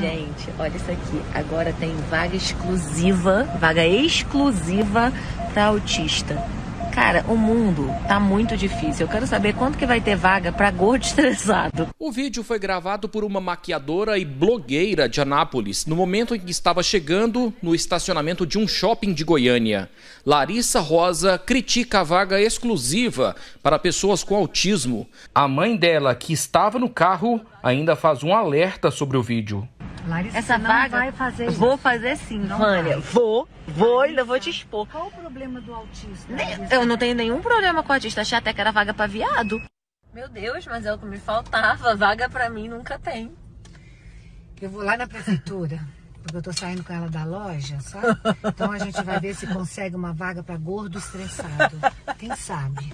Gente, olha isso aqui. Agora tem vaga exclusiva, vaga exclusiva para autista. Cara, o mundo tá muito difícil. Eu quero saber quanto que vai ter vaga para gordo estressado. O vídeo foi gravado por uma maquiadora e blogueira de Anápolis, no momento em que estava chegando no estacionamento de um shopping de Goiânia. Larissa Rosa critica a vaga exclusiva para pessoas com autismo. A mãe dela, que estava no carro, ainda faz um alerta sobre o vídeo. Larissa, essa vaga, vai fazer isso. vou fazer sim, não Vânia. Vai. Vou, vou Larissa, ainda vou te expor. Qual o problema do autista? Nem, eu não tenho nenhum problema com o autista. Achei até que era vaga para viado. Meu Deus, mas é o que me faltava. Vaga para mim nunca tem. Eu vou lá na prefeitura. porque eu tô saindo com ela da loja, sabe? Então a gente vai ver se consegue uma vaga para gordo estressado. Quem sabe?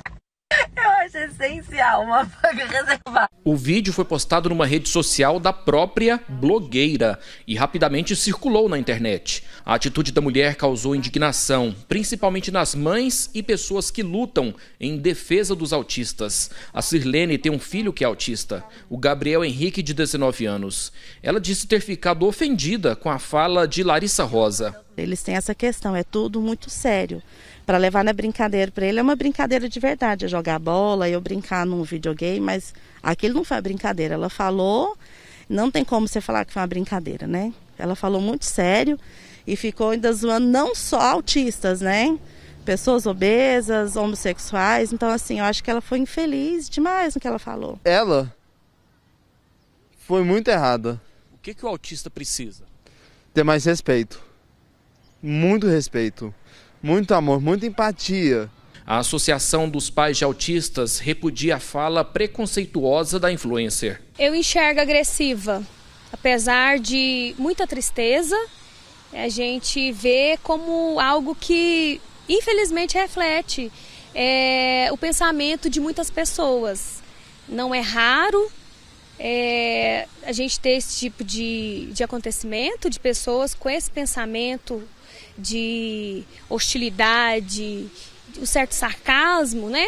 acho essencial uma vaga reservada. O vídeo foi postado numa rede social da própria blogueira e rapidamente circulou na internet. A atitude da mulher causou indignação, principalmente nas mães e pessoas que lutam em defesa dos autistas. A Sirlene tem um filho que é autista, o Gabriel Henrique, de 19 anos. Ela disse ter ficado ofendida com a fala de Larissa Rosa. Eles têm essa questão, é tudo muito sério para levar na brincadeira para ele. É uma brincadeira de verdade, eu é jogar bola, eu brincar num videogame, mas aquilo não foi brincadeira. Ela falou, não tem como você falar que foi uma brincadeira, né? Ela falou muito sério e ficou ainda zoando não só autistas, né? pessoas obesas, homossexuais. Então, assim, eu acho que ela foi infeliz demais no que ela falou. Ela foi muito errada. O que, que o autista precisa? Ter mais respeito. Muito respeito. Muito amor, muita empatia. A Associação dos Pais de Autistas repudia a fala preconceituosa da influencer. Eu enxergo agressiva, apesar de muita tristeza, a gente vê como algo que infelizmente reflete é, o pensamento de muitas pessoas. Não é raro é, a gente ter esse tipo de, de acontecimento, de pessoas com esse pensamento de hostilidade, um certo sarcasmo, né?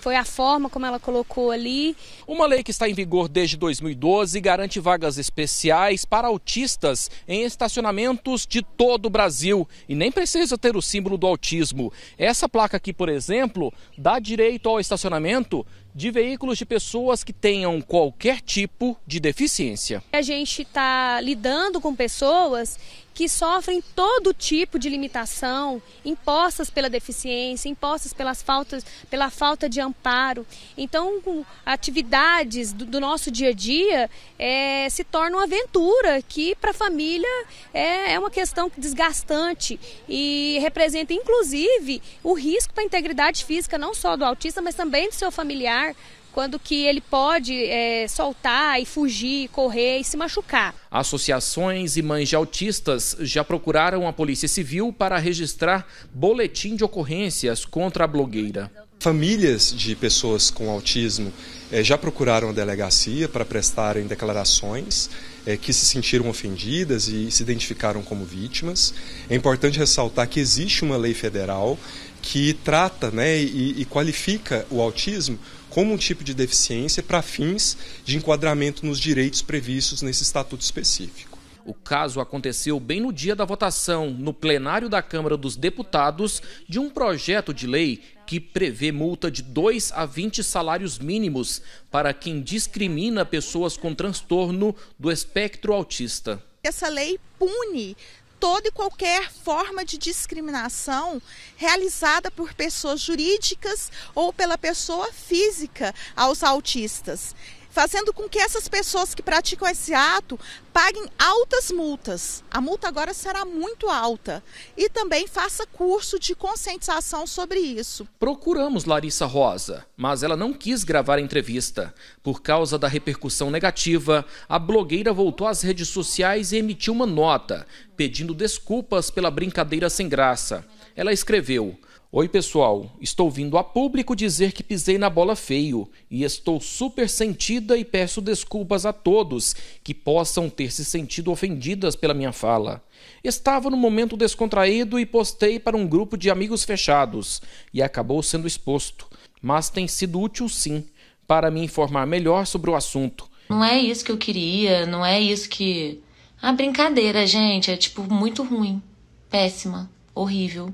Foi a forma como ela colocou ali. Uma lei que está em vigor desde 2012 garante vagas especiais para autistas em estacionamentos de todo o Brasil e nem precisa ter o símbolo do autismo. Essa placa aqui, por exemplo, dá direito ao estacionamento de veículos de pessoas que tenham qualquer tipo de deficiência. A gente está lidando com pessoas que sofrem todo tipo de limitação impostas pela deficiência, impostas pelas faltas, pela falta de amparo. Então, atividades do, do nosso dia a dia é, se tornam aventura que para a família é, é uma questão desgastante e representa inclusive o risco para a integridade física não só do autista, mas também do seu familiar, quando que ele pode é, soltar e fugir, correr e se machucar. Associações e mães de autistas já procuraram a Polícia Civil para registrar boletim de ocorrências contra a blogueira. Famílias de pessoas com autismo é, já procuraram a delegacia para prestarem declarações é, que se sentiram ofendidas e se identificaram como vítimas. É importante ressaltar que existe uma lei federal que trata né, e, e qualifica o autismo como um tipo de deficiência para fins de enquadramento nos direitos previstos nesse estatuto específico. O caso aconteceu bem no dia da votação, no plenário da Câmara dos Deputados, de um projeto de lei que prevê multa de 2 a 20 salários mínimos para quem discrimina pessoas com transtorno do espectro autista. Essa lei pune toda e qualquer forma de discriminação realizada por pessoas jurídicas ou pela pessoa física aos autistas fazendo com que essas pessoas que praticam esse ato paguem altas multas. A multa agora será muito alta. E também faça curso de conscientização sobre isso. Procuramos Larissa Rosa, mas ela não quis gravar a entrevista. Por causa da repercussão negativa, a blogueira voltou às redes sociais e emitiu uma nota pedindo desculpas pela brincadeira sem graça. Ela escreveu. Oi, pessoal. Estou vindo a público dizer que pisei na bola feio e estou super sentida e peço desculpas a todos que possam ter se sentido ofendidas pela minha fala. Estava no momento descontraído e postei para um grupo de amigos fechados e acabou sendo exposto, mas tem sido útil sim para me informar melhor sobre o assunto. Não é isso que eu queria, não é isso que. A ah, brincadeira, gente, é tipo muito ruim, péssima, horrível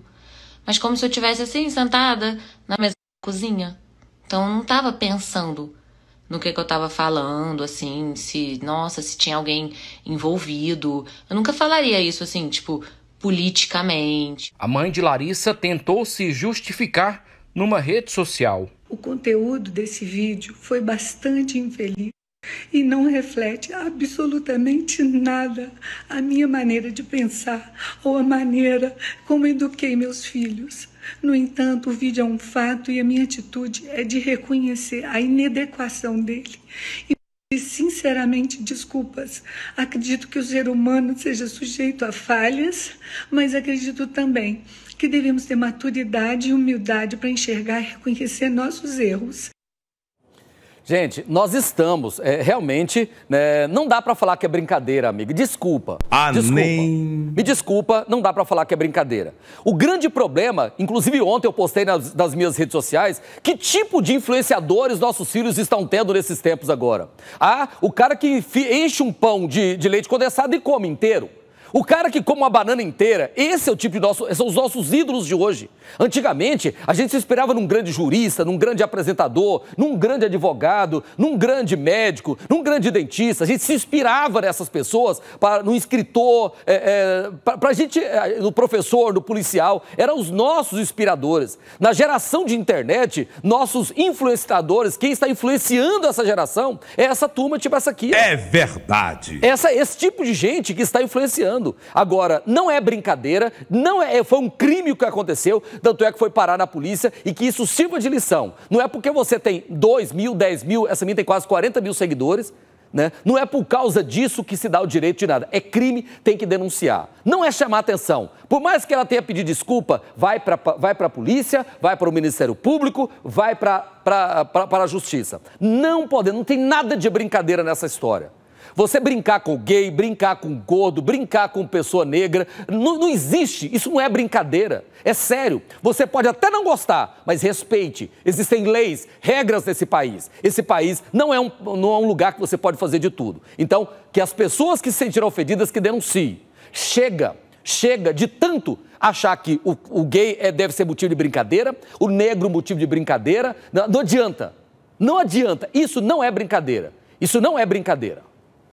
mas como se eu tivesse assim, sentada na mesa da cozinha. Então eu não estava pensando no que, que eu estava falando, assim, se, nossa, se tinha alguém envolvido. Eu nunca falaria isso, assim, tipo, politicamente. A mãe de Larissa tentou se justificar numa rede social. O conteúdo desse vídeo foi bastante infeliz e não reflete absolutamente nada a minha maneira de pensar ou a maneira como eduquei meus filhos. No entanto, o vídeo é um fato e a minha atitude é de reconhecer a inadequação dele. E sinceramente desculpas. Acredito que o ser humano seja sujeito a falhas, mas acredito também que devemos ter maturidade e humildade para enxergar e reconhecer nossos erros. Gente, nós estamos é, realmente. Né, não dá para falar que é brincadeira, amigo. Desculpa. Ah, desculpa. Nem... Me desculpa, não dá para falar que é brincadeira. O grande problema, inclusive ontem eu postei nas, nas minhas redes sociais, que tipo de influenciadores nossos filhos estão tendo nesses tempos agora? Ah, o cara que enche um pão de, de leite condensado e come inteiro. O cara que come uma banana inteira, esse é o tipo de nosso, são os nossos ídolos de hoje. Antigamente, a gente se esperava num grande jurista, num grande apresentador, num grande advogado, num grande médico, num grande dentista. A gente se inspirava nessas pessoas, para, num escritor, é, é, para a gente, é, no professor, no policial. Eram os nossos inspiradores. Na geração de internet, nossos influenciadores, quem está influenciando essa geração é essa turma tipo essa aqui. É verdade. Essa, esse tipo de gente que está influenciando falando. Agora, não é brincadeira, não é, é, foi um crime o que aconteceu, tanto é que foi parar na polícia e que isso sirva de lição. Não é porque você tem 2 mil, 10 mil, essa minha tem quase 40 mil seguidores, né? Não é por causa disso que se dá o direito de nada. É crime, tem que denunciar. Não é chamar atenção. Por mais que ela tenha pedido desculpa, vai para vai a polícia, vai para o Ministério Público, vai para a justiça. Não pode, não tem nada de brincadeira nessa história. Você brincar com gay, brincar com gordo, brincar com pessoa negra, não, não existe. Isso não é brincadeira. É sério. Você pode até não gostar, mas respeite. Existem leis, regras nesse país. Esse país não é um, não é um lugar que você pode fazer de tudo. Então, que as pessoas que se sentiram ofendidas que denunciem. Chega, chega de tanto achar que o, o gay é, deve ser motivo de brincadeira, o negro motivo de brincadeira. não, não adianta. Não adianta. Isso não é brincadeira. Isso não é brincadeira.